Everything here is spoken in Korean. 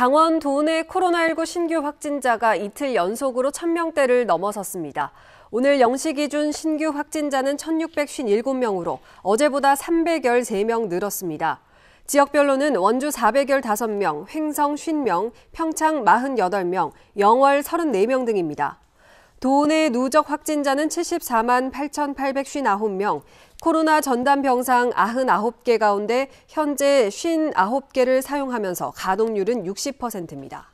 강원 도내 코로나19 신규 확진자가 이틀 연속으로 1000명대를 넘어섰습니다. 오늘 0시 기준 신규 확진자는 1657명으로 어제보다 313명 늘었습니다. 지역별로는 원주 415명, 횡성 50명, 평창 48명, 영월 34명 등입니다. 도내 누적 확진자는 74만 8,859명, 코로나 전담 병상 99개 가운데 현재 59개를 사용하면서 가동률은 60%입니다.